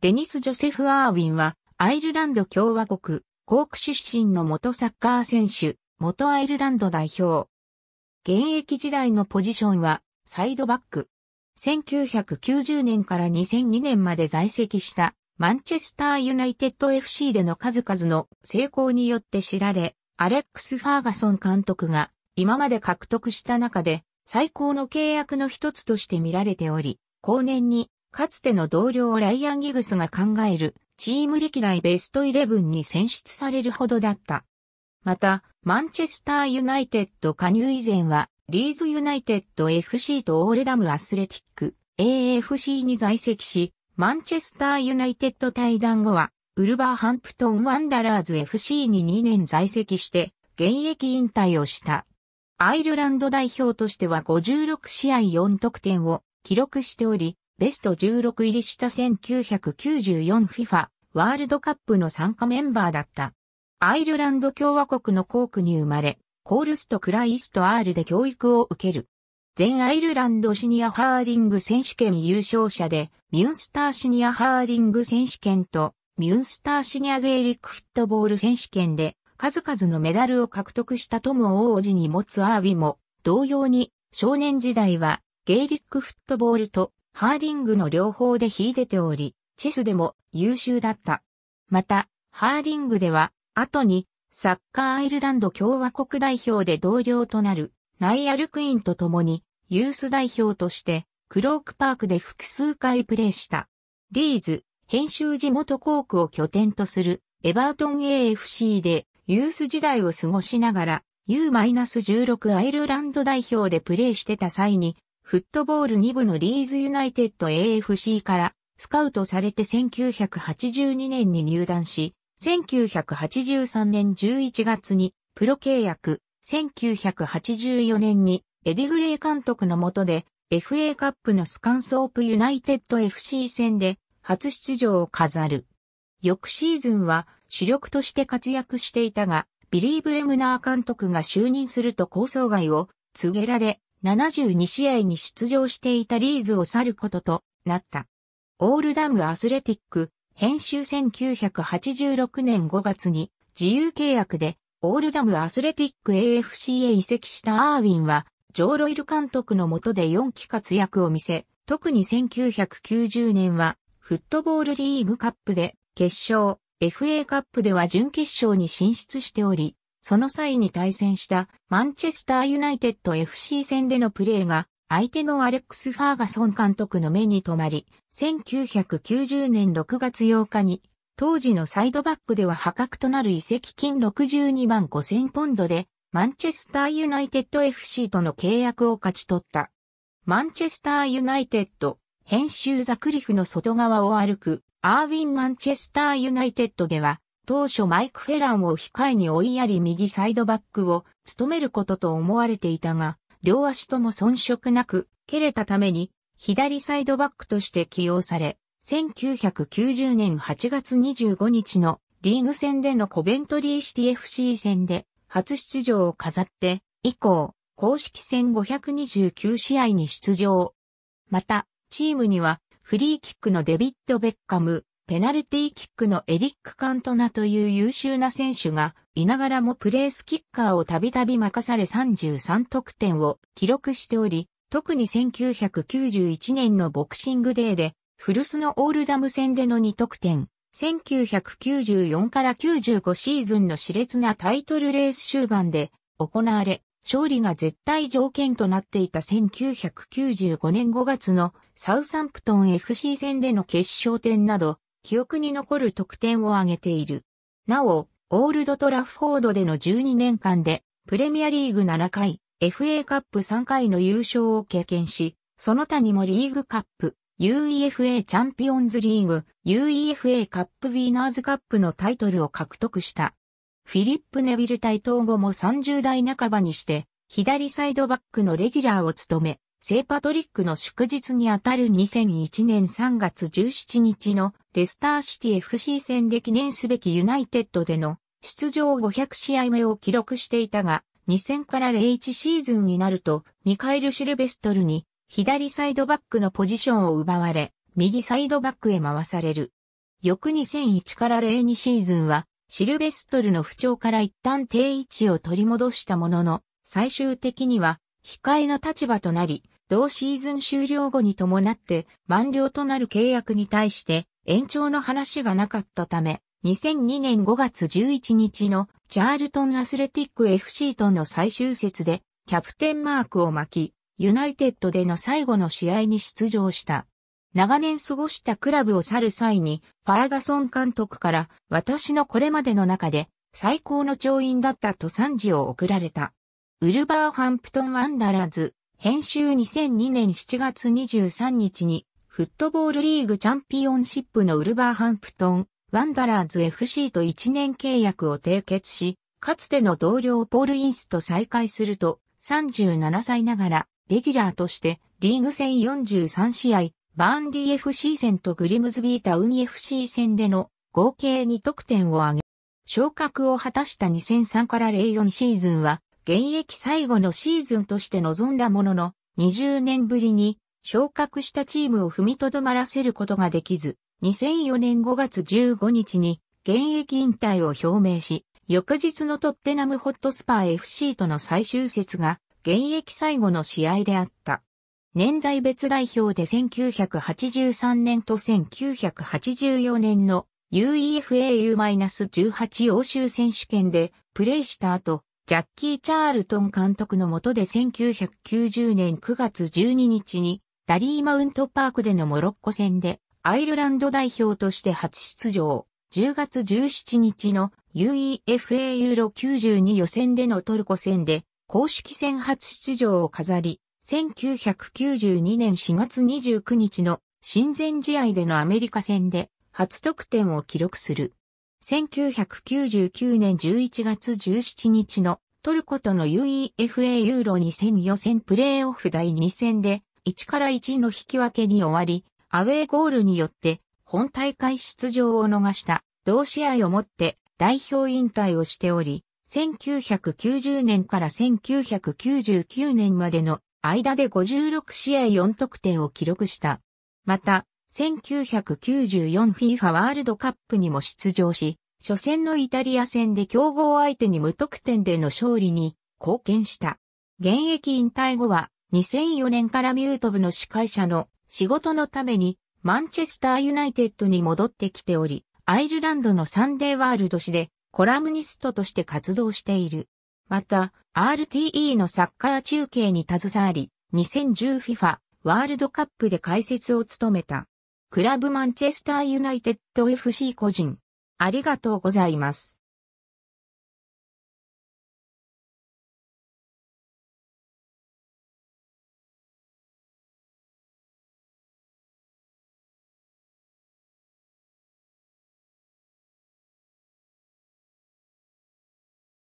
デニス・ジョセフ・アーウィンは、アイルランド共和国、コーク出身の元サッカー選手、元アイルランド代表。現役時代のポジションは、サイドバック。1990年から2002年まで在籍した、マンチェスター・ユナイテッド FC での数々の成功によって知られ、アレックス・ファーガソン監督が、今まで獲得した中で、最高の契約の一つとして見られており、後年にかつての同僚ライアン・ギグスが考えるチーム歴代ベストイレブンに選出されるほどだった。また、マンチェスター・ユナイテッド加入以前は、リーズ・ユナイテッド FC とオールダム・アスレティック AFC に在籍し、マンチェスター・ユナイテッド対談後は、ウルバーハンプトン・ワンダラーズ FC に2年在籍して、現役引退をした。アイルランド代表としては56試合4得点を記録しており、ベスト16入りした 1994FIFA ワールドカップの参加メンバーだった。アイルランド共和国のコークに生まれ、コールストクライストアールで教育を受ける。全アイルランドシニアハーリング選手権優勝者で、ミュンスターシニアハーリング選手権と、ミュンスターシニアゲーリックフットボール選手権で、数々のメダルを獲得したトム王子に持つアービも、同様に、少年時代は、ゲーリックフットボールとハーディングの両方で秀でており、チェスでも優秀だった。また、ハーディングでは、後に、サッカーアイルランド共和国代表で同僚となる、ナイアルクインと共に、ユース代表として、クロークパークで複数回プレーした。リーズ、編集地元コークを拠点とする、エバートン AFC で、ユース時代を過ごしながら、U-16 アイルランド代表でプレーしてた際に、フットボール2部のリーズユナイテッド AFC からスカウトされて1982年に入団し、1983年11月にプロ契約、1984年にエディ・グレイ監督の下で FA カップのスカンソープユナイテッド FC 戦で初出場を飾る。翌シーズンは主力として活躍していたが、ビリー・ブレムナー監督が就任すると構想外を告げられ、72試合に出場していたリーズを去ることとなった。オールダムアスレティック編集1986年5月に自由契約でオールダムアスレティック AFC へ移籍したアーウィンはジョー・ロイル監督の下で4期活躍を見せ、特に1990年はフットボールリーグカップで決勝、FA カップでは準決勝に進出しており、その際に対戦したマンチェスターユナイテッド FC 戦でのプレーが相手のアレックス・ファーガソン監督の目に留まり、1990年6月8日に当時のサイドバックでは破格となる移籍金62万5000ポンドでマンチェスターユナイテッド FC との契約を勝ち取った。マンチェスターユナイテッド編集ザクリフの外側を歩くアーウィン・マンチェスターユナイテッドでは当初マイク・フェランを控えに追いやり右サイドバックを務めることと思われていたが、両足とも遜色なく、蹴れたために、左サイドバックとして起用され、1990年8月25日のリーグ戦でのコベントリーシティ FC 戦で初出場を飾って、以降、公式戦529試合に出場。また、チームには、フリーキックのデビッド・ベッカム、ペナルティーキックのエリック・カントナという優秀な選手が、いながらもプレースキッカーをたびたび任され33得点を記録しており、特に1991年のボクシングデーで、古巣のオールダム戦での2得点、1994から95シーズンの熾烈なタイトルレース終盤で行われ、勝利が絶対条件となっていた1995年5月のサウサンプトン FC 戦での決勝点など、記憶に残る得点を挙げている。なお、オールドトラフフォードでの12年間で、プレミアリーグ7回、FA カップ3回の優勝を経験し、その他にもリーグカップ、UEFA チャンピオンズリーグ、UEFA カップウィーナーズカップのタイトルを獲得した。フィリップ・ネビル対等後も30代半ばにして、左サイドバックのレギュラーを務め、聖パトリックの祝日にあたる2001年3月17日のレスターシティ FC 戦で記念すべきユナイテッドでの出場500試合目を記録していたが、2000から01シーズンになると、ミカエル・シルベストルに左サイドバックのポジションを奪われ、右サイドバックへ回される。翌2001から02シーズンは、シルベストルの不調から一旦定位置を取り戻したものの、最終的には控えの立場となり、同シーズン終了後に伴って満了となる契約に対して延長の話がなかったため、2002年5月11日のチャールトンアスレティック FC との最終節でキャプテンマークを巻き、ユナイテッドでの最後の試合に出場した。長年過ごしたクラブを去る際に、ファーガソン監督から私のこれまでの中で最高の調印だったと賛辞を送られた。ウルバーハンプトンワンダラズ、編集2002年7月23日に、フットボールリーグチャンピオンシップのウルバーハンプトン、ワンダラーズ FC と1年契約を締結し、かつての同僚ポール・インスと再会すると、37歳ながら、レギュラーとして、リーグ戦43試合、バーンリー FC 戦とグリムズビータウン FC 戦での合計2得点を挙げ、昇格を果たした2003から04シーズンは、現役最後のシーズンとして臨んだものの、20年ぶりに昇格したチームを踏みとどまらせることができず、2004年5月15日に現役引退を表明し、翌日のトッテナムホットスパー FC との最終節が現役最後の試合であった。年代別代表で1983年と1984年の UEFAU-18 欧州選手権でプレーした後、ジャッキー・チャールトン監督のもとで1990年9月12日にダリーマウントパークでのモロッコ戦でアイルランド代表として初出場。10月17日の UEFA ユーロ92予選でのトルコ戦で公式戦初出場を飾り、1992年4月29日の親善試合でのアメリカ戦で初得点を記録する。1999年11月17日のトルコとの UEFA ユーロ2000予選プレーオフ第2戦で1から1の引き分けに終わり、アウェーゴールによって本大会出場を逃した同試合をもって代表引退をしており、1990年から1999年までの間で56試合4得点を記録した。また、1994 FIFA ワールドカップにも出場し、初戦のイタリア戦で競合相手に無得点での勝利に貢献した。現役引退後は2004年からミュート部の司会者の仕事のためにマンチェスターユナイテッドに戻ってきており、アイルランドのサンデーワールド誌でコラムニストとして活動している。また、RTE のサッカー中継に携わり、2010FIFA ワールドカップで解説を務めた。クラブマンチェスターユナイテッド FC 個人。ありがとうございます。